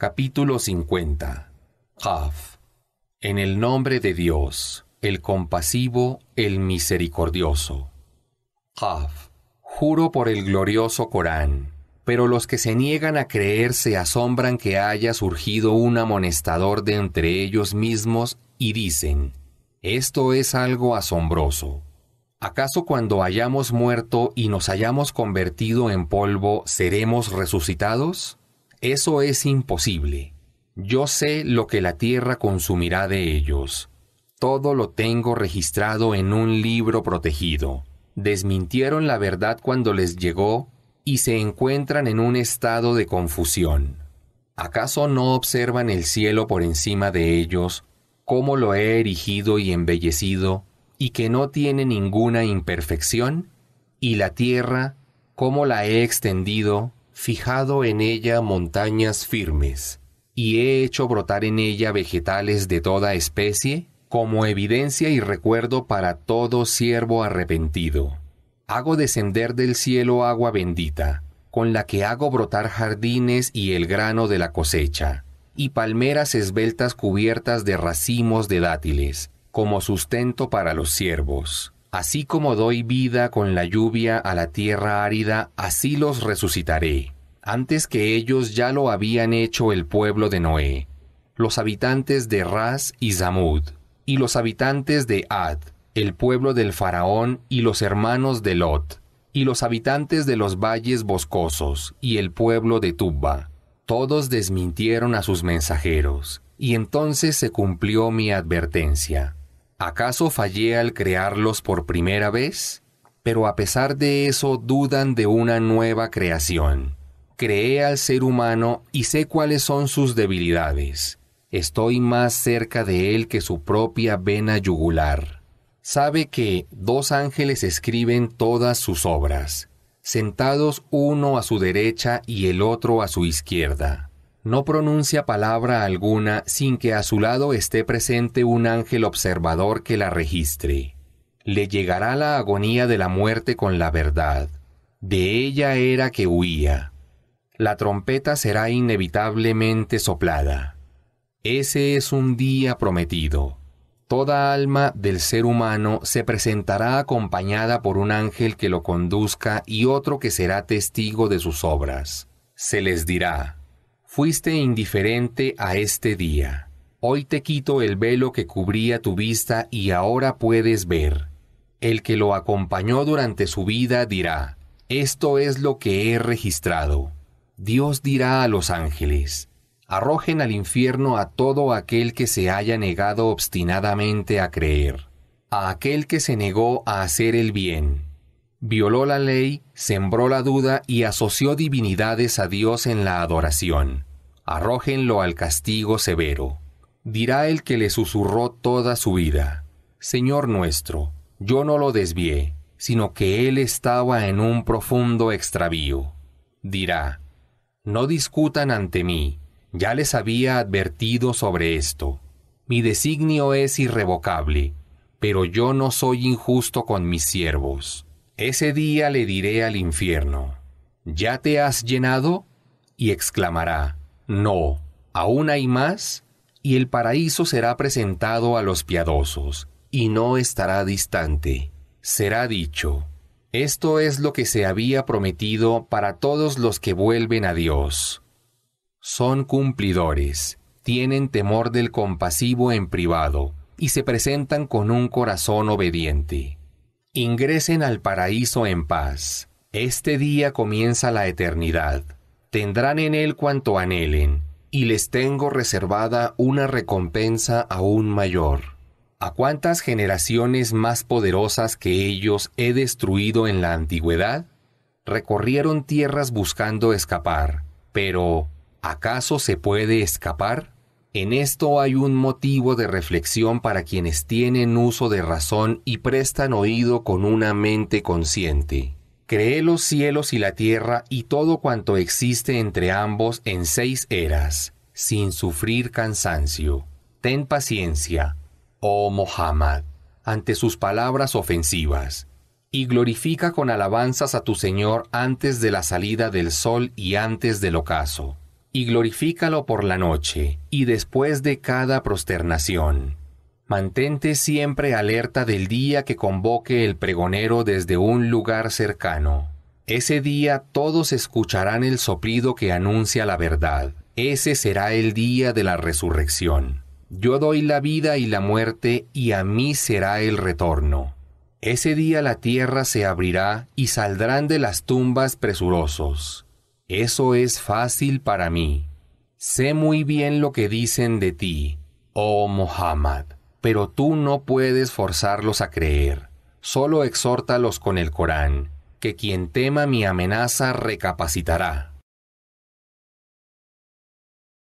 Capítulo 50. Qaf. En el nombre de Dios, el compasivo, el misericordioso. Qaf. Juro por el glorioso Corán, pero los que se niegan a creer se asombran que haya surgido un amonestador de entre ellos mismos y dicen, esto es algo asombroso. ¿Acaso cuando hayamos muerto y nos hayamos convertido en polvo seremos resucitados? Eso es imposible. Yo sé lo que la tierra consumirá de ellos. Todo lo tengo registrado en un libro protegido. Desmintieron la verdad cuando les llegó y se encuentran en un estado de confusión. ¿Acaso no observan el cielo por encima de ellos, cómo lo he erigido y embellecido, y que no tiene ninguna imperfección? ¿Y la tierra, cómo la he extendido, fijado en ella montañas firmes, y he hecho brotar en ella vegetales de toda especie, como evidencia y recuerdo para todo siervo arrepentido. Hago descender del cielo agua bendita, con la que hago brotar jardines y el grano de la cosecha, y palmeras esbeltas cubiertas de racimos de dátiles, como sustento para los siervos. Así como doy vida con la lluvia a la tierra árida, así los resucitaré. Antes que ellos ya lo habían hecho el pueblo de Noé, los habitantes de Ras y Zamud, y los habitantes de Ad, el pueblo del faraón y los hermanos de Lot, y los habitantes de los valles boscosos y el pueblo de Tubba, Todos desmintieron a sus mensajeros, y entonces se cumplió mi advertencia ¿Acaso fallé al crearlos por primera vez? Pero a pesar de eso dudan de una nueva creación. Creé al ser humano y sé cuáles son sus debilidades. Estoy más cerca de él que su propia vena yugular. Sabe que dos ángeles escriben todas sus obras, sentados uno a su derecha y el otro a su izquierda no pronuncia palabra alguna sin que a su lado esté presente un ángel observador que la registre. Le llegará la agonía de la muerte con la verdad. De ella era que huía. La trompeta será inevitablemente soplada. Ese es un día prometido. Toda alma del ser humano se presentará acompañada por un ángel que lo conduzca y otro que será testigo de sus obras. Se les dirá, fuiste indiferente a este día. Hoy te quito el velo que cubría tu vista y ahora puedes ver. El que lo acompañó durante su vida dirá, esto es lo que he registrado. Dios dirá a los ángeles, arrojen al infierno a todo aquel que se haya negado obstinadamente a creer, a aquel que se negó a hacer el bien, violó la ley, sembró la duda y asoció divinidades a Dios en la adoración arrójenlo al castigo severo. Dirá el que le susurró toda su vida, Señor nuestro, yo no lo desvié, sino que él estaba en un profundo extravío. Dirá, no discutan ante mí, ya les había advertido sobre esto. Mi designio es irrevocable, pero yo no soy injusto con mis siervos. Ese día le diré al infierno, ¿ya te has llenado? Y exclamará, no, aún hay más, y el paraíso será presentado a los piadosos, y no estará distante. Será dicho, esto es lo que se había prometido para todos los que vuelven a Dios. Son cumplidores, tienen temor del compasivo en privado, y se presentan con un corazón obediente. Ingresen al paraíso en paz. Este día comienza la eternidad tendrán en él cuanto anhelen, y les tengo reservada una recompensa aún mayor. ¿A cuántas generaciones más poderosas que ellos he destruido en la antigüedad? Recorrieron tierras buscando escapar, pero ¿acaso se puede escapar? En esto hay un motivo de reflexión para quienes tienen uso de razón y prestan oído con una mente consciente. Creé los cielos y la tierra y todo cuanto existe entre ambos en seis eras, sin sufrir cansancio. Ten paciencia, oh Mohammed, ante sus palabras ofensivas, y glorifica con alabanzas a tu Señor antes de la salida del sol y antes del ocaso, y glorifícalo por la noche y después de cada prosternación Mantente siempre alerta del día que convoque el pregonero desde un lugar cercano. Ese día todos escucharán el soplido que anuncia la verdad. Ese será el día de la resurrección. Yo doy la vida y la muerte, y a mí será el retorno. Ese día la tierra se abrirá y saldrán de las tumbas presurosos. Eso es fácil para mí. Sé muy bien lo que dicen de ti, oh Muhammad pero tú no puedes forzarlos a creer. Solo exhórtalos con el Corán, que quien tema mi amenaza recapacitará.